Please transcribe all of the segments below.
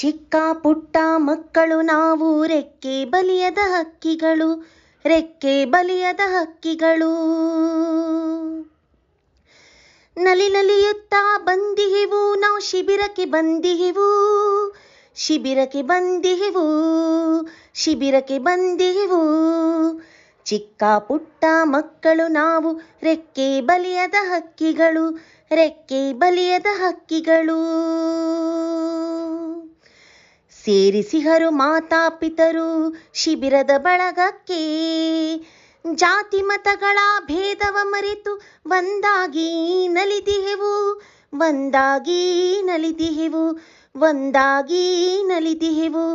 ಚಿಕ್ಕ ಪುಟ್ಟ ಮಕ್ಕಳು ನಾವು ರೆಕ್ಕೆ ಬಲಿಯದ ಹಕ್ಕಿಗಳು ರೆಕ್ಕೆ ಬಲಿಯದ ಹಕ್ಕಿಗಳು ನಲಿ ನಲಿಯುತ್ತಾ ಬಂದಿಹಿವು ನಾವು ಶಿಬಿರಕ್ಕೆ ಬಂದಿಹಿವು ಶಿಬಿರಕ್ಕೆ ಬಂದಿಹಿವು ಶಿಬಿರಕ್ಕೆ ಬಂದಿಹಿವು ಚಿಕ್ಕ ಪುಟ್ಟ ಮಕ್ಕಳು ನಾವು ರೆಕ್ಕೆ ಬಲಿಯದ ಹಕ್ಕಿಗಳು ರೆಕ್ಕೆ ಬಲಿಯದ ಹಕ್ಕಿಗಳು ಸೇರಿಸಿಹರು ಮಾತಾಪಿತರು ಶಿಬಿರದ ಬಳಗಕ್ಕೆ ಜಾತಿ ಮತಗಳ ಭೇದವ ಮರೆತು ಒಂದಾಗಿ ನಲಿದಿಹೆವು ಒಂದಾಗಿ ನಲಿದಿಹೆವು ಒಂದಾಗಿ ನಲಿದಿಹೆವು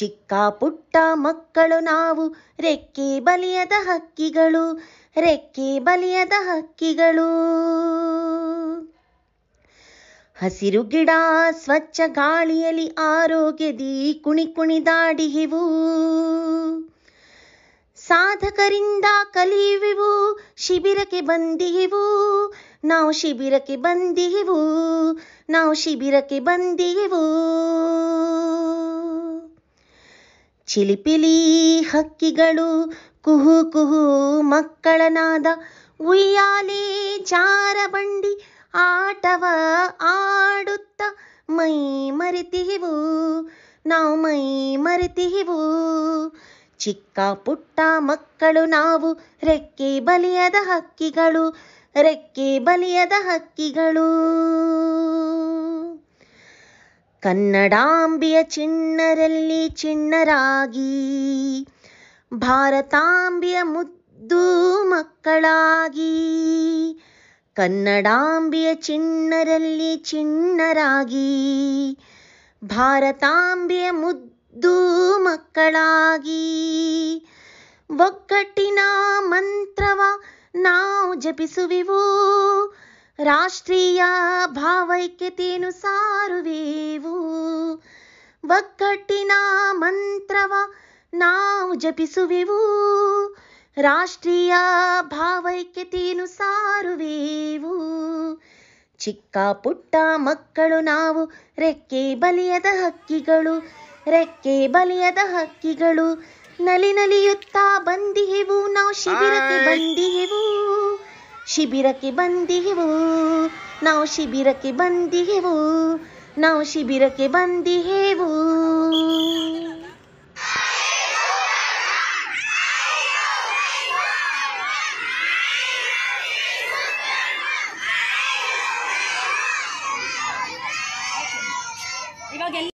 ಚಿಕ್ಕ ಪುಟ್ಟ ಮಕ್ಕಳು ನಾವು ರೆಕ್ಕೆ ಬಲಿಯದ ಹಕ್ಕಿಗಳು ರೆಕ್ಕೆ ಬಲಿಯದ ಹಕ್ಕಿಗಳು ಹಸಿರು ಗಿಡ ಸ್ವಚ್ಛ ಗಾಳಿಯಲ್ಲಿ ಆರೋಗ್ಯದಿ ಕುಣಿ ಕುಣಿದಾಡಿಹಿವು ಸಾಧಕರಿಂದ ಕಲಿಯುವೆವು ಶಿಬಿರಕ್ಕೆ ಬಂದಿಹಿವು ನಾವು ಶಿಬಿರಕ್ಕೆ ಬಂದಿಹಿವು ನಾವು ಶಿಬಿರಕ್ಕೆ ಬಂದಿಹಿವು ಚಿಲಿಪಿಲಿ ಹಕ್ಕಿಗಳು ಕುಹು ಕುಹು ಮಕ್ಕಳನಾದ ಉಯ್ಯಾಲೇ ಆಟವ ಆಡುತ್ತ ಮೈ ಮರಿತಿಹಿವೂ. ನಾವು ಮೈ ಮರಿತಿಹಿವು ಚಿಕ್ಕ ಪುಟ್ಟ ಮಕ್ಕಳು ನಾವು ರೆಕ್ಕೆ ಬಲಿಯದ ಹಕ್ಕಿಗಳು ರೆಕ್ಕೆ ಬಲಿಯದ ಹಕ್ಕಿಗಳು ಕನ್ನಡಾಂಬಿಯ ಚಿಣ್ಣರಲ್ಲಿ ಚಿಣ್ಣರಾಗಿ ಭಾರತಾಂಬಿಯ ಮುದ್ದು ಮಕ್ಕಳಾಗಿ ಕನ್ನಡಾಂಬಿಯ ಚಿಣ್ಣರಲ್ಲಿ ಚಿಣ್ಣರಾಗಿ ಭಾರತಾಂಬಿಯ ಮುದ್ದು ಮಕ್ಕಳಾಗಿ ಒಗ್ಗಟ್ಟಿನ ಮಂತ್ರವ ನಾವು ಜಪಿಸುವೆವು ರಾಷ್ಟ್ರೀಯ ಭಾವೈಕ್ಯತೆಯನ್ನು ಸಾರುವೆವು ಒಗ್ಗಟ್ಟಿನ ಮಂತ್ರವ ನಾವು ಜಪಿಸುವೆವು ರಾಷ್ಟ್ರೀಯ ಭಾವೈಕ್ಯತೆಯನ್ನು ಸಾರುವೆವು ಚಿಕ್ಕ ಪುಟ್ಟ ಮಕ್ಕಳು ನಾವು ರೆಕ್ಕೆ ಬಲಿಯದ ಹಕ್ಕಿಗಳು ರೆಕ್ಕೆ ಬಲಿಯದ ಹಕ್ಕಿಗಳು ನಲಿ ನಲಿಯುತ್ತಾ ಬಂದಿಹೆವು ನಾವು ಶಿಬಿರಕ್ಕೆ ಬಂದಿಹೆವು ಶಿಬಿರಕ್ಕೆ ಬಂದಿಹೆವು ನಾವು ಶಿಬಿರಕ್ಕೆ ಬಂದಿಹೆವು ನಾವು ಶಿಬಿರಕ್ಕೆ ಬಂದಿಹೆವು